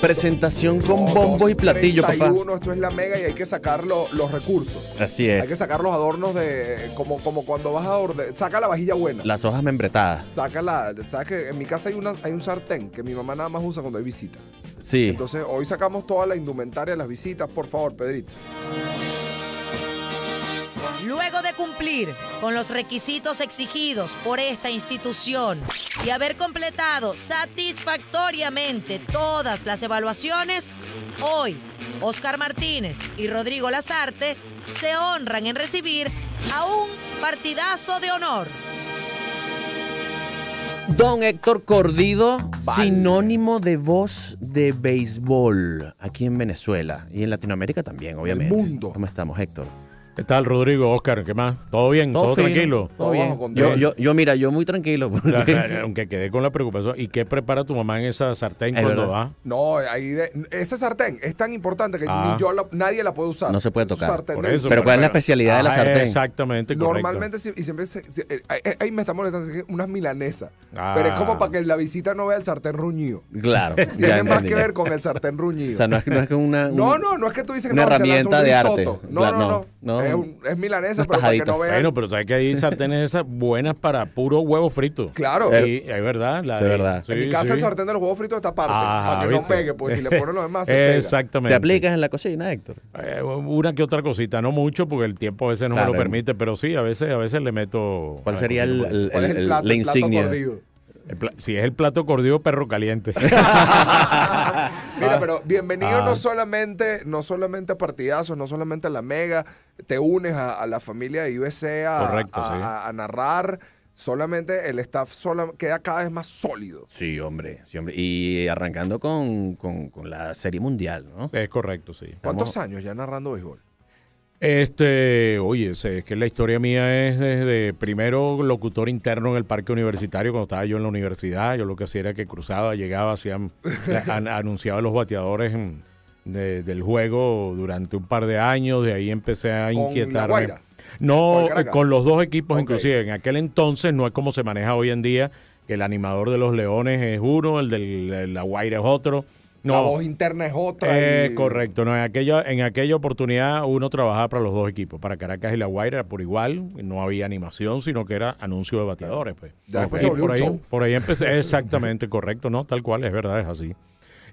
Presentación con bombos y platillo, papá. Esto es la mega y hay que sacar los recursos. Así es Hay que sacar los adornos de. Como, como cuando vas a ordenar. Saca la vajilla buena. Las hojas membretadas. Saca la. ¿Sabes que En mi casa hay, una, hay un sartén que mi mamá nada más usa cuando hay visitas Sí. Entonces, hoy sacamos toda la indumentaria de las visitas. Por favor, Pedrito. Luego de cumplir con los requisitos exigidos por esta institución y haber completado satisfactoriamente todas las evaluaciones, hoy Oscar Martínez y Rodrigo Lazarte se honran en recibir a un partidazo de honor. Don Héctor Cordido, sinónimo de voz de béisbol aquí en Venezuela y en Latinoamérica también, obviamente. mundo. ¿Cómo estamos, Héctor? ¿Qué tal, Rodrigo? Oscar, ¿qué más? ¿Todo bien? ¿Todo, tranquilo? Todo bien. Yo, yo, yo, mira, yo muy tranquilo. Aunque quedé con la preocupación. ¿Y qué prepara tu mamá en esa sartén cuando va? No, ahí esa sartén es tan importante que ah. yo nadie la puede usar. No se puede tocar. Sartén pero, ¿cuál es la especialidad de la ah, sartén? Exactamente, correcto. Normalmente, y siempre eh, ahí me está molestando, unas milanesas. Pero es como ah. para que la visita no vea el sartén ruñido. Claro. Tiene más que ver con el sartén ruñido. O sea, no es, que una... No, no, no es que tú dices que una no, herramienta de arte. no, no. no es, milanesa, para que no vean. Bueno, pero sabes que hay sartenes esas buenas para puro huevo frito. Claro. es verdad. La en mi casa el sartén de los huevos fritos está aparte, para que no pegue, porque si le pones lo demás se pega. Exactamente. ¿Te aplicas en la cocina, Héctor? Eh, una que otra cosita, no mucho, porque el tiempo a veces no me lo permite, pero sí, a veces, a veces le meto... ¿Cuál sería el, plato, la insignia? si es el plato cordido, perro caliente. Mira, ah. pero bienvenido no ah. solamente no solamente a partidazos, no solamente a la mega, te unes a, la familia de IBC a, narrar. Solamente el staff queda cada vez más sólido. Sí, hombre, sí, hombre. Y arrancando con, con, la Serie Mundial, ¿no? Es correcto, sí. ¿Cuántos años ya narrando béisbol? Este, oye, es que la historia mía es desde primero locutor interno en el parque universitario, cuando estaba yo en la universidad, yo lo que hacía era que cruzaba, llegaba, hacía, eh, anunciaba los bateadores mm, del juego durante un par de años, de ahí empecé a inquietarme. no, ¿Con, los dos equipos inclusive, en aquel entonces no es como se maneja hoy en día, que el animador de los leones es uno, el de la Guaira es otro. La voz interna es otra. Eh, correcto. No, en, aquella, en aquella oportunidad uno trabajaba para los dos equipos, para Caracas y La Guaira, por igual. No había animación, sino que era anuncio de bateadores. Pues. por, ahí, empecé. Exactamente, correcto, ¿no? Tal cual, es verdad, es así.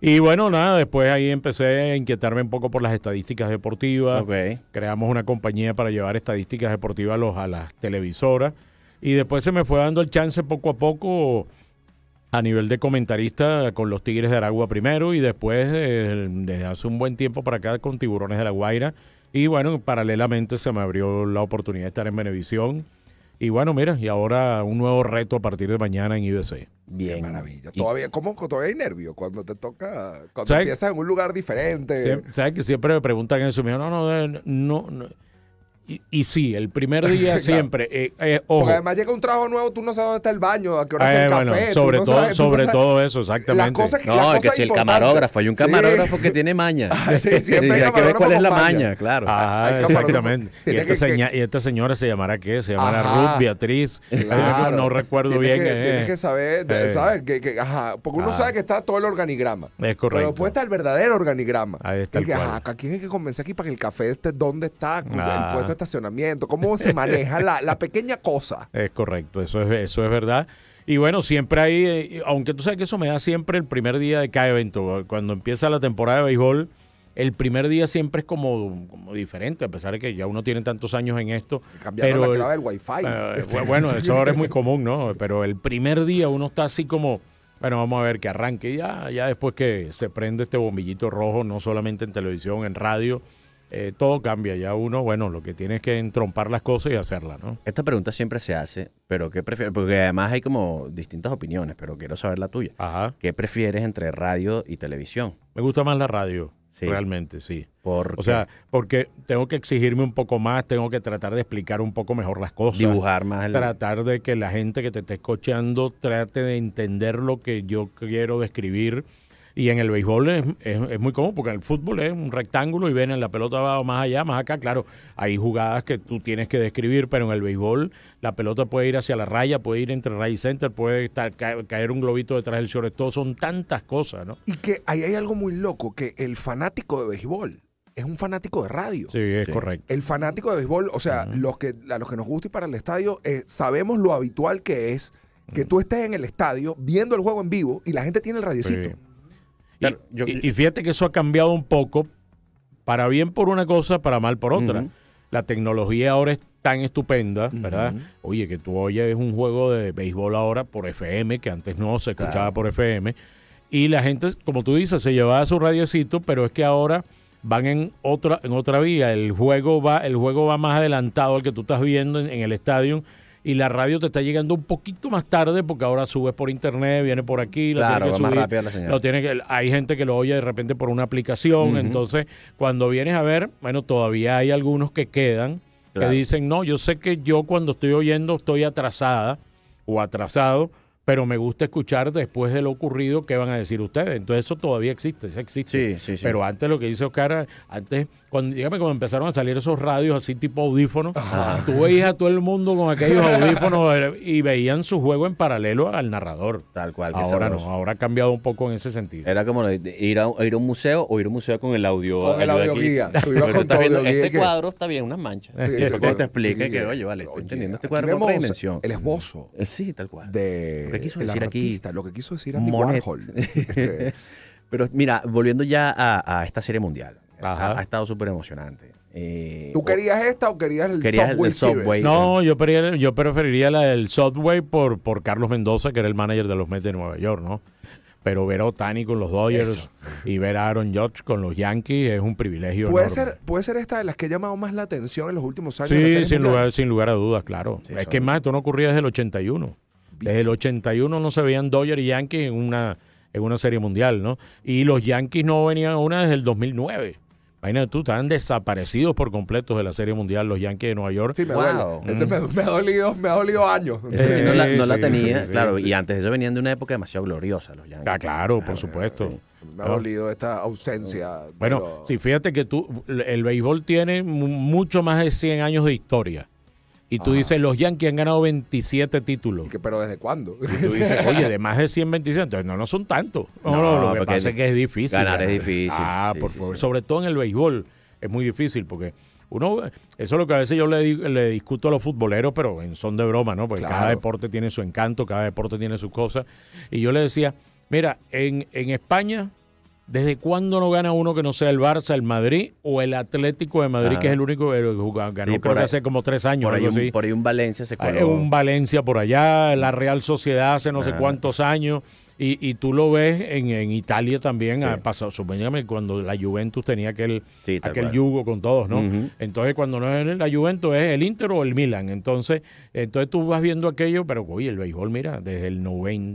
Y bueno, nada, después ahí empecé a inquietarme un poco por las estadísticas deportivas. Creamos una compañía para llevar estadísticas deportivas a, los, a las televisoras. Y después se me fue dando el chance poco a poco a nivel de comentarista con los Tigres de Aragua primero y después eh, desde hace un buen tiempo para acá con Tiburones de la Guaira. Y bueno, paralelamente se me abrió la oportunidad de estar en Benevisión. Y bueno, mira, y ahora un nuevo reto a partir de mañana en IBC. Bien. maravilla. Todavía, ¿cómo, todavía hay nervios cuando te toca, cuando empiezas en un lugar diferente? ¿Sabes que siempre me preguntan en su no, no, no, no y, sí, el primer día siempre. Eh, eh, porque además llega un trabajo nuevo, tú no sabes dónde está el baño, a qué hora es el eh, café. sobre todo, sobre todo eso, exactamente. no, es que si el camarógrafo, hay un camarógrafo que tiene maña. sí, siempre hay, que ver cuál es la maña, claro. Ah, exactamente. Y esta, y señora se llamará qué? Se llamará ah, Ruth Beatriz. no recuerdo bien. tienes que saber, ¿sabes? Que, ajá, porque uno ah. sabe que está todo el organigrama. Es correcto. Pero después está el verdadero organigrama. Ahí está. ¿quién hay que convencer aquí para que el café esté donde está? Ah estacionamiento, cómo se maneja la, la, pequeña cosa. Es correcto, eso es, eso es verdad. Y bueno, siempre hay, eh, aunque tú sabes que eso me da siempre el primer día de cada evento, cuando empieza la temporada de béisbol, el primer día siempre es como, como, diferente, a pesar de que ya uno tiene tantos años en esto. cambiando la clave del wifi. Eh, bueno, eso ahora es muy común, ¿no? Pero el primer día uno está así como, bueno, vamos a ver que arranque ya, ya después que se prende este bombillito rojo, no solamente en televisión, en radio, eh, todo cambia. Ya uno, bueno, lo que tiene es que entrompar las cosas y hacerlas, ¿no? Esta pregunta siempre se hace, pero ¿qué prefieres? Porque además hay como distintas opiniones, pero quiero saber la tuya. Ajá. ¿Qué prefieres entre radio y televisión? Me gusta más la radio. Realmente, sí. ¿Por o sea, porque tengo que exigirme un poco más, tengo que tratar de explicar un poco mejor las cosas. Dibujar más. El... Tratar de que la gente que te esté escuchando trate de entender lo que yo quiero describir y en el béisbol es, muy cómodo porque el fútbol es un rectángulo y ven en la pelota va más allá, más acá. Claro, hay jugadas que tú tienes que describir, pero en el béisbol la pelota puede ir hacia la raya, puede ir entre Ray center, puede estar, caer un globito detrás del todo, Son tantas cosas, ¿no? Y que ahí hay algo muy loco, que el fanático de béisbol es un fanático de radio. Sí, es correcto. El fanático de béisbol, o sea, los que, a los que nos gusta ir para el estadio, eh, sabemos lo habitual que es que tú estés en el estadio viendo el juego en vivo y la gente tiene el radiocito y, fíjate que eso ha cambiado un poco, para bien por una cosa, para mal por otra. La tecnología ahora es tan estupenda, ¿verdad? Oye, que tú oyes un juego de béisbol ahora por FM, que antes no se escuchaba por FM. Y la gente, como tú dices, se llevaba su radiocito, pero es que ahora van en otra, en otra vía. El juego va, el juego va más adelantado al que tú estás viendo en el estadio y la radio te está llegando un poquito más tarde porque ahora subes por internet, viene por aquí, la claro, tiene que Más rápido la hay gente que lo oye de repente por una aplicación, entonces cuando vienes a ver, bueno, todavía hay algunos que quedan que dicen, "No, yo sé que yo cuando estoy oyendo estoy atrasada o atrasado." pero me gusta escuchar después de lo ocurrido qué van a decir ustedes. Entonces eso todavía existe, eso existe. Pero antes lo que dice Oscar, antes, cuando, dígame, cuando empezaron a salir esos radios así tipo audífonos, tú veías a todo el mundo con aquellos audífonos eh, y veían su juego en paralelo al narrador. Tal cual. ahora no, ahora ha cambiado un poco en ese sentido. Era como ir a, ir a un museo o ir a un museo con el audio. Con el audio, guía. este cuadro está bien, unas manchas. te explique que, oye, vale, estoy entendiendo este cuadro en otra dimensión. El esbozo. Eh, sí, tal cual. De eh, quiso decir Lo que quiso decir Andy Monet. Este, Pero mira, volviendo ya a, esta serie mundial. Ha, estado súper emocionante. Eh, ¿Tú querías esta o querías el Subway, No, yo preferiría, la del Subway por, Carlos Mendoza, que era el manager de los Mets de Nueva York, ¿no? Pero ver a Otani con los Dodgers y ver a Aaron Judge con los Yankees es un privilegio. Puede, ser, puede ser esta de las que ha llamado más la atención en los últimos años. Sí, sin lugar, sin lugar a dudas, claro. es que más, esto no ocurría desde el 81. Desde el 81 no se veían Dodgers y Yankees en una, en una serie mundial, ¿no? Y los Yankees no venían a una desde el 2009. Imagínate tú, estaban desaparecidos por completo de la Serie Mundial los Yankees de Nueva York. Sí, me duele. me, ha dolido, me ha dolido años. no la, tenía, claro. Y antes de eso venían de una época demasiado gloriosa los Yankees. Ah, claro, por supuesto. Me ha dolido esta ausencia. Bueno, sí, fíjate que tú, el béisbol tiene mucho más de 100 años de historia. Y tú dices, los Yankees han ganado 27 títulos. ¿Pero desde cuándo? Y tú dices, oye, de más de 127. Entonces, no, no son tantos. No, no, lo que pasa es que es difícil. Ganar, es difícil. Ah, por favor. Sobre todo en el béisbol es muy difícil porque uno, eso es lo que a veces yo le, le discuto a los futboleros, pero en son de broma, ¿no? Porque cada deporte tiene su encanto, cada deporte tiene sus cosas. Y yo le decía, mira, en, en España ¿Desde cuándo no gana uno que no sea el Barça, el Madrid o el Atlético de Madrid, que es el único que ganó por hace como tres años? Por, ahí un, Valencia se ah, un Valencia por allá, la Real Sociedad hace no sé ah. cuántos años. Y, tú lo ves en, Italia también, sí. ha pasado, cuando la Juventus tenía aquel, aquel yugo con todos, ¿no? Entonces, cuando no es la Juventus, es el Inter o el Milan. Entonces, entonces tú vas viendo aquello, pero oye, el béisbol, mira, desde el,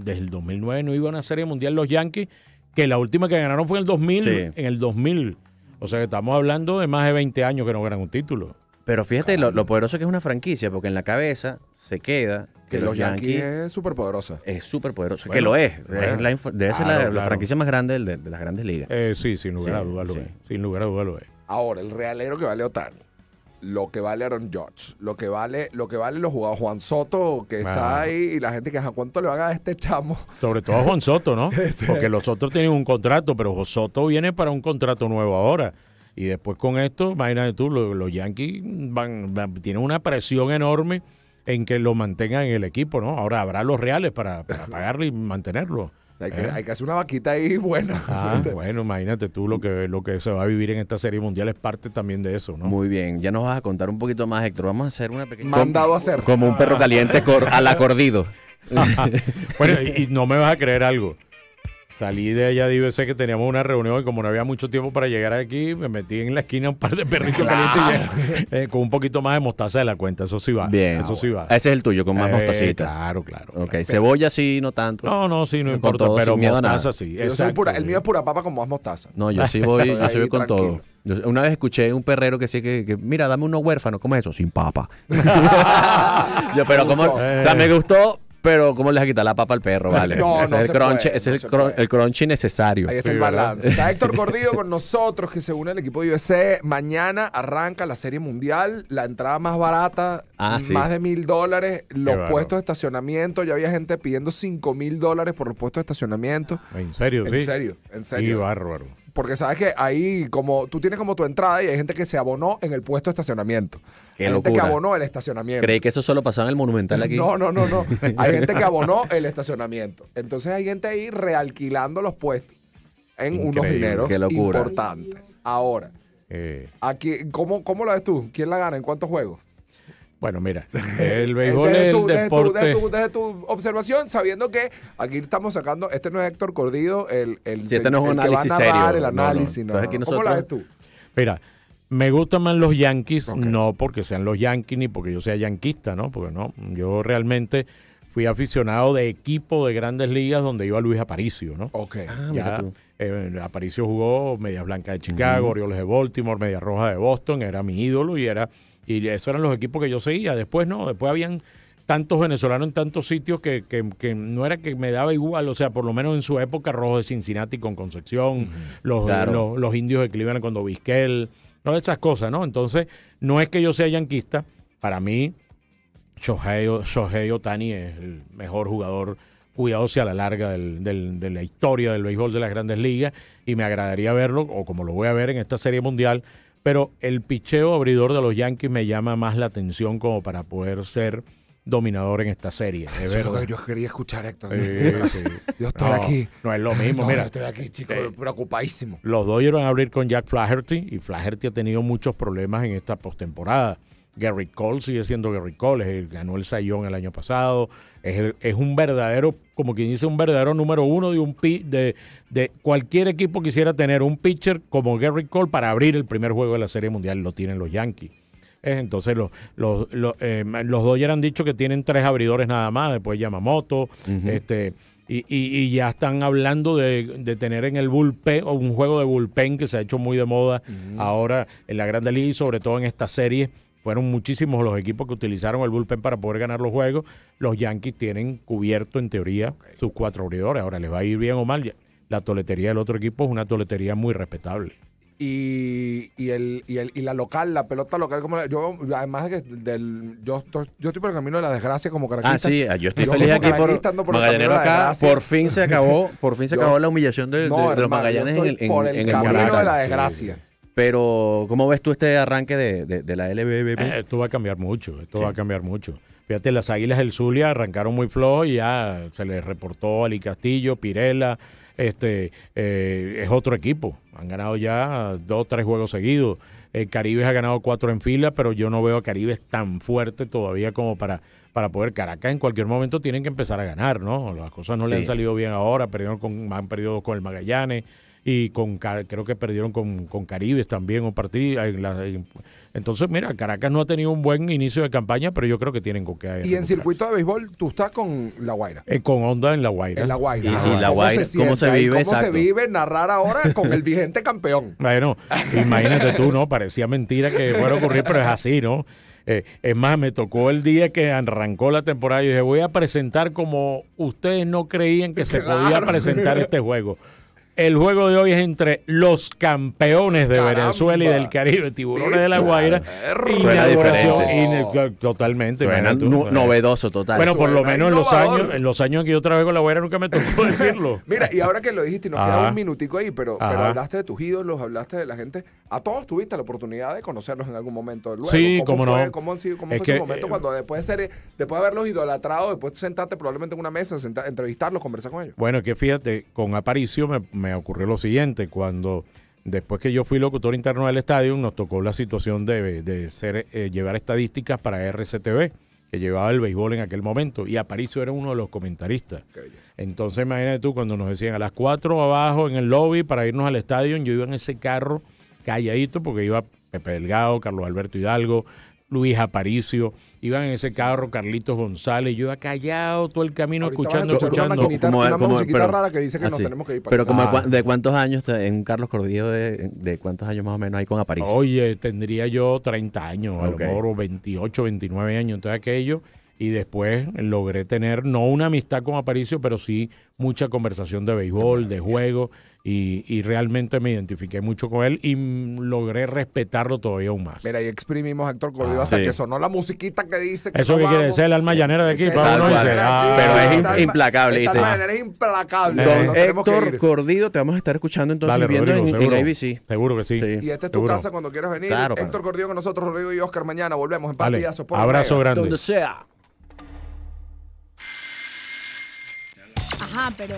desde el 2009 no iba a una Serie Mundial los Yankees que la última que ganaron fue en el 2000. En el 2000. O sea que estamos hablando de más de 20 años que no ganan un título. Pero fíjate lo, poderoso que es una franquicia, porque en la cabeza se queda que, los Yankees, es súper poderosa. Es súper poderosa, que lo es. debe ser la, franquicia más grande de, las grandes ligas. Eh, sí, sin lugar a dudas lo es. Sin lugar a Ahora, el realero que vale a lo que vale Aaron George lo que vale, lo que vale los jugadores, Juan Soto que está ahí y la gente que a ah, cuánto le van a este chamo. Sobre todo Juan Soto, ¿no? Este. Porque los otros tienen un contrato, pero Soto viene para un contrato nuevo ahora. Y después con esto, imagínate tú, los, Yankees van, tienen una presión enorme en que lo mantengan en el equipo, ¿no? Ahora habrá los reales para, para pagarle y mantenerlo. ¿Eh? Hay que, hacer una vaquita ahí buena. Ah, bueno, imagínate tú lo que, lo que se va a vivir en esta serie mundial es parte también de eso, ¿no? Muy bien, ya nos vas a contar un poquito más, Héctor. Vamos a hacer una pequeña. Mandado a hacer. Como un perro caliente al acordido. bueno, y no me vas a creer algo. Salí de allá de IBC que teníamos una reunión y como no había mucho tiempo para llegar aquí, me metí en la esquina un par de perritos eh, con un poquito más de mostaza de la cuenta. Eso sí va. Bien. Eso sí va. Ese es el tuyo, con más eh, mostacita. Claro, claro. Ok. Cebolla sí, no tanto. No, no, sí, no importa. pero mostaza sí. pura, el mío es pura papa con más mostaza. No, yo sí voy, yo sí voy con todo. Una vez escuché un perrero que decía que, mira, dame uno huérfano. ¿Cómo es eso? Sin papa. yo, pero como. O sea, me gustó, pero, ¿cómo les a quitar la papa al perro? Vale. ese es, el, crunch, necesario. está Héctor Cordillo con nosotros, que se une al equipo de USA. Mañana arranca la Serie Mundial, la entrada más barata, ah, más de mil dólares, los puestos de estacionamiento. Ya había gente pidiendo cinco mil dólares por los puestos de estacionamiento. ¿En serio? En serio, en serio. bárbaro. Porque sabes que ahí, como tú tienes como tu entrada y hay gente que se abonó en el puesto de estacionamiento. hay gente que abonó el estacionamiento. ¿Crees que eso solo pasaba en el Monumental aquí? No, no, no, no. hay gente que abonó el estacionamiento. Entonces hay gente ahí realquilando los puestos en unos dineros importantes. Ahora, eh. aquí, ¿cómo, ¿cómo lo ves tú? ¿Quién la gana? ¿En cuántos juegos? Bueno, mira, el béisbol es el Desde tu, observación, sabiendo que aquí estamos sacando, este no es Héctor Cordido, el, el, Sí, este no es un análisis el análisis, no, ¿Cómo la ves tú? Mira, me gustan más los Yankees, no porque sean los Yankees ni porque yo sea yanquista, ¿no? Porque no, yo realmente fui aficionado de equipo de grandes ligas donde iba Luis Aparicio, ¿no? Ok. Ah, ah eh, Aparicio jugó Medias Blancas de Chicago, Orioles de Baltimore, Medias Rojas de Boston, era mi ídolo y era y esos eran los equipos que yo seguía. Después no, después habían tantos venezolanos en tantos sitios que, no era que me daba igual, o sea, por lo menos en su época, Rojo de Cincinnati con Concepción, los, los, indios de Cleveland con no todas esas cosas, ¿no? Entonces, no es que yo sea yanquista, para mí, Shohei, Shohei Otani es el mejor jugador cuidadoso a la larga de la historia del béisbol de las grandes ligas y me agradaría verlo, o como lo voy a ver en esta serie mundial, pero el picheo abridor de los Yankees me llama más la atención como para poder ser dominador en esta serie. Es verdad. yo quería escuchar, Héctor. Yo estoy aquí. No es lo mismo, mira. Yo estoy aquí, chicos, eh, preocupadísimo. Los Dodgers van a abrir con Jack Flaherty y Flaherty ha tenido muchos problemas en esta postemporada. Gary Cole sigue siendo Gary Cole, ganó el Sayón el año pasado, es, es, un verdadero, como quien dice, un verdadero número uno de un de, de cualquier equipo quisiera tener un pitcher como Gary Cole para abrir el primer juego de la Serie Mundial, lo tienen los Yankees. Entonces los, los, em, los, Dodgers han dicho que tienen tres abridores nada más, después Yamamoto, este, y, y, ya están hablando de, tener en el bullpen, un juego de bullpen que se ha hecho muy de moda ahora en la Grande Liga y sobre todo en esta serie fueron muchísimos los equipos que utilizaron el bullpen para poder ganar los juegos. Los Yankees tienen cubierto, en teoría, sus cuatro abridores. Ahora, ¿les va a ir bien o mal? La toletería del otro equipo es una toletería muy respetable. Y, el, y, el, y, la local, la pelota local, como yo, además de que del, yo, estoy por el camino de la desgracia como caracterista. Ah, sí, ah, yo estoy feliz aquí por, por por fin se acabó, por fin se acabó la humillación de, los Magallanes en el, por el camino de la desgracia. Pero, ¿cómo ves tú este arranque de, la LBBP? Eh, esto va a cambiar mucho, esto va a cambiar mucho. Fíjate, las Águilas del Zulia arrancaron muy flojo y ya se les reportó Ali Castillo, Pirela, este, eh, es otro equipo. Han ganado ya dos, tres juegos seguidos. El eh, Caribes ha ganado cuatro en fila, pero yo no veo a Caribes tan fuerte todavía como para, para poder. Caracas en cualquier momento tienen que empezar a ganar, ¿no? Las cosas no le han salido bien ahora, perdieron con, han perdido con el Magallanes y con creo que perdieron con, con Caribes también un partido. entonces, mira, Caracas no ha tenido un buen inicio de campaña, pero yo creo que tienen con qué. Y en circuito de béisbol, tú estás con La Guaira. Eh, con Onda en La Guaira. En La Guaira. Y, ah, ¿cómo, se, vive? ¿Cómo se vive narrar ahora con el vigente campeón? Bueno, imagínate tú, ¿no? Parecía mentira que fuera a ocurrir, pero es así, ¿no? Eh, es más, me tocó el día que arrancó la temporada y dije, voy a presentar como ustedes no creían que se podía presentar este juego. El juego de hoy es entre los campeones de Venezuela y del Caribe, Tiburones de la Guaira. totalmente. novedoso total. Bueno, por lo menos en los años en los años que yo trabajé con la Guaira nunca me tocó decirlo. Mira, y ahora que lo dijiste, nos queda un minutico ahí, pero, hablaste de tus ídolos, hablaste de la gente. A todos tuviste la oportunidad de conocerlos en algún momento. Luego, sí, cómo, no. Cómo, sido, cómo fue ese momento eh, cuando después de, ser, después de haberlos idolatrado, después de sentarte probablemente en una mesa, entrevistarlos, conversar con ellos? Bueno, que fíjate, con Aparicio me me ocurrió lo siguiente, cuando después que yo fui locutor interno del estadio, nos tocó la situación de, de ser, eh, llevar estadísticas para RCTV, que llevaba el béisbol en aquel momento, y Aparicio era uno de los comentaristas. Entonces imagínate tú, cuando nos decían a las 4 abajo en el lobby para irnos al estadio, yo iba en ese carro calladito porque iba Pepe Delgado, Carlos Alberto Hidalgo, Luis Aparicio, iban en ese carro Carlitos González, yo iba callado todo el camino escuchando, escuchando. Una, musiquita rara que dice que ah, tenemos que ir para Pero como de cuántos años, en Carlos Cordillo, de, cuántos años más o menos hay con Aparicio? Oye, tendría yo 30 años, a lo mejor 28, 29 años, entonces aquello y después logré tener no una amistad con Aparicio, pero sí mucha conversación de béisbol, de juego, y, realmente me identifiqué mucho con él y logré respetarlo todavía aún más. Mira, y exprimimos a Héctor Cordido ah, hasta que sonó la musiquita que dice que Eso que quiere decir el alma llanera de aquí, ah, Pero es implacable. es implacable. Héctor Cordido, te vamos a estar escuchando entonces viendo en, en, Seguro que sí. Y esta es tu casa cuando quieras venir. Héctor Cordido con nosotros, Rodrigo y Oscar mañana. Volvemos en partidazo. Por Abrazo grande. Donde sea. Ajá, pero...